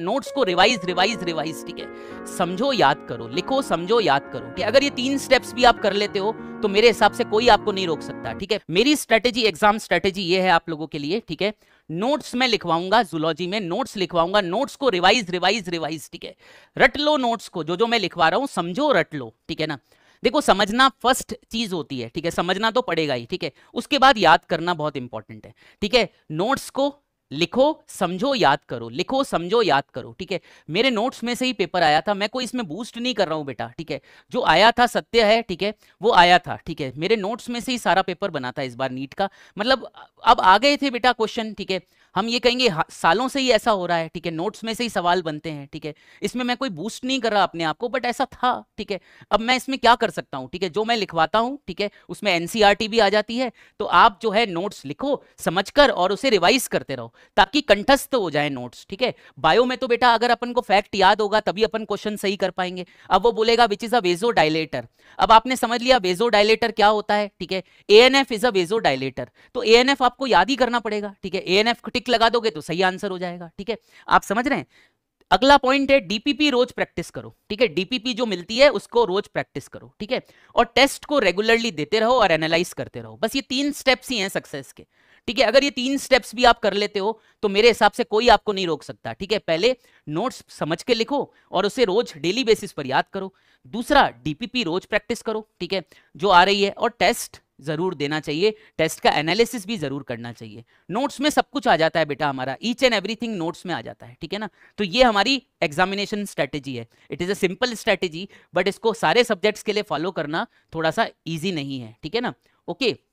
Notes को revise revise revise ठीक है समझो याद करो लिखो समझो याद करो कि अगर ये तीन स्टेप्स भी आप कर लेते हो तो मेरे हिसाब से कोई आपको नहीं रोक सकता ठीक है मेरी स्ट्रेटेजी एग्जाम स्ट्रेटेजी ये है आप लोगों के लिए ठीक है नोट्स में लिखवाऊंगा जुलॉजी में नोट्स लिखवाऊंगा नोट्स को रिवाइज रिवाइज रिवाइज ठीक है रट लो नोट्स को जो जो मैं लिखवा रहा हूं समझो रट लो ठीक है ना देखो समझना फर्स्ट चीज होती है ठीक है समझना तो पड़ेगा ही ठीक है उसके बाद याद करना बहुत इंपॉर्टेंट है ठीक है नोट्स को लिखो समझो याद करो लिखो समझो याद करो ठीक है मेरे नोट्स में से ही पेपर आया था मैं कोई इसमें बूस्ट नहीं कर रहा हूं बेटा ठीक है जो आया था सत्य है ठीक है वो आया था ठीक है मेरे नोट्स में से ही सारा पेपर बना था इस बार नीट का मतलब अब आ गए थे बेटा क्वेश्चन ठीक है हम ये कहेंगे हाँ, सालों से ही ऐसा हो रहा है ठीक है नोट्स में से ही सवाल बनते हैं ठीक है इसमें मैं कोई बूस्ट नहीं कर रहा अपने आप को बट ऐसा था ठीक है अब मैं इसमें क्या कर सकता हूँ ठीक है जो मैं लिखवाता हूँ ठीक है उसमें एनसीआरटी e भी आ जाती है तो आप जो है नोट्स लिखो कर और उसे रिवाइज करते रहो ताकि कंठस्थ हो जाए नोट्स ठीक है बायो में तो बेटा अगर अपन को फैक्ट याद होगा तभी अपन क्वेश्चन सही कर पाएंगे अब वो बोलेगा विच इज अ वेजो डायलेटर अब आपने समझ लिया वेजो डायलेटर क्या होता है ठीक है A N F is a vasodilator तो ए एन एफ आपको याद ही करना पड़ेगा ठीक है ए एन एफ टिक लगा दोगे तो सही आंसर हो जाएगा ठीक है आप समझ रहे हैं अगला पॉइंट है डीपीपी रोज प्रैक्टिस करो ठीक है डीपीपी जो मिलती है उसको रोज प्रैक्टिस करो ठीक है और टेस्ट को रेगुलरली देते रहो और एनालाइज करते रहो बस ये तीन स्टेप्स ही हैं सक्सेस के ठीक है अगर ये तीन स्टेप्स भी आप कर लेते हो तो मेरे हिसाब से कोई आपको नहीं रोक सकता ठीक है पहले नोट्स समझ के लिखो और उसे रोज डेली बेसिस पर याद करो दूसरा डीपीपी रोज प्रैक्टिस करो ठीक है जो आ रही है और टेस्ट ज़रूर देना चाहिए टेस्ट का एनालिसिस भी ज़रूर करना चाहिए नोट्स में सब कुछ आ जाता है बेटा हमारा ईच एंड एवरीथिंग नोट्स में आ जाता है ठीक है ना तो ये हमारी एग्जामिनेशन स्ट्रैटेजी है it is a simple strategy but इसको सारे सब्जेक्ट्स के लिए फॉलो करना थोड़ा सा ईजी नहीं है ठीक है ना ओके okay.